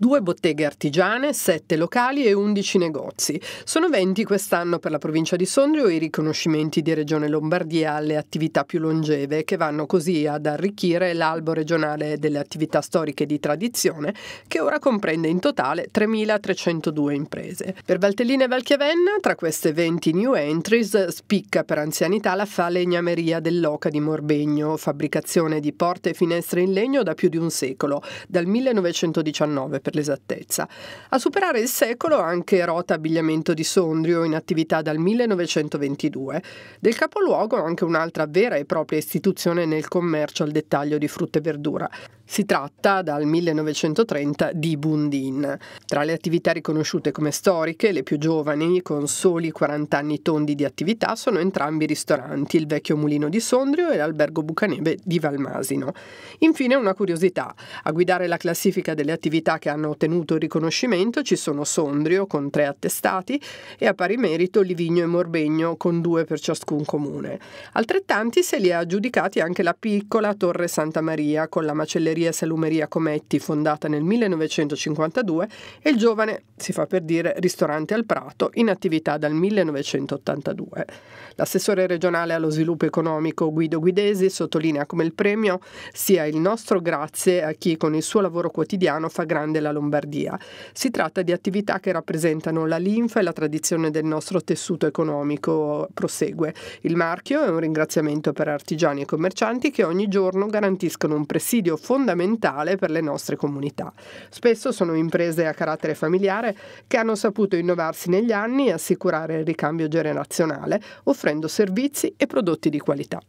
due botteghe artigiane, sette locali e undici negozi. Sono 20 quest'anno per la provincia di Sondrio i riconoscimenti di Regione Lombardia alle attività più longeve, che vanno così ad arricchire l'albo regionale delle attività storiche di tradizione, che ora comprende in totale 3.302 imprese. Per Valtellina e Valchiavenna, tra queste 20 new entries, spicca per anzianità la falegnameria dell'Oca di Morbegno, fabbricazione di porte e finestre in legno da più di un secolo, dal 1919 per per l'esattezza. A superare il secolo anche Rota Abbigliamento di Sondrio in attività dal 1922. Del capoluogo anche un'altra vera e propria istituzione nel commercio al dettaglio di frutta e verdura. Si tratta dal 1930 di Bundin. Tra le attività riconosciute come storiche, le più giovani, con soli 40 anni tondi di attività, sono entrambi i ristoranti, il vecchio mulino di Sondrio e l'albergo Bucaneve di Valmasino. Infine una curiosità, a guidare la classifica delle attività che hanno hanno ottenuto il riconoscimento ci sono Sondrio con tre attestati e a pari merito Livigno e Morbegno con due per ciascun comune. Altrettanti se li ha aggiudicati anche la piccola Torre Santa Maria con la macelleria salumeria Cometti fondata nel 1952 e il giovane, si fa per dire, ristorante al Prato in attività dal 1982. L'assessore regionale allo sviluppo economico Guido Guidesi sottolinea come il premio sia il nostro grazie a chi con il suo lavoro quotidiano fa grande della Lombardia. Si tratta di attività che rappresentano la linfa e la tradizione del nostro tessuto economico, prosegue. Il marchio è un ringraziamento per artigiani e commercianti che ogni giorno garantiscono un presidio fondamentale per le nostre comunità. Spesso sono imprese a carattere familiare che hanno saputo innovarsi negli anni e assicurare il ricambio generazionale, offrendo servizi e prodotti di qualità.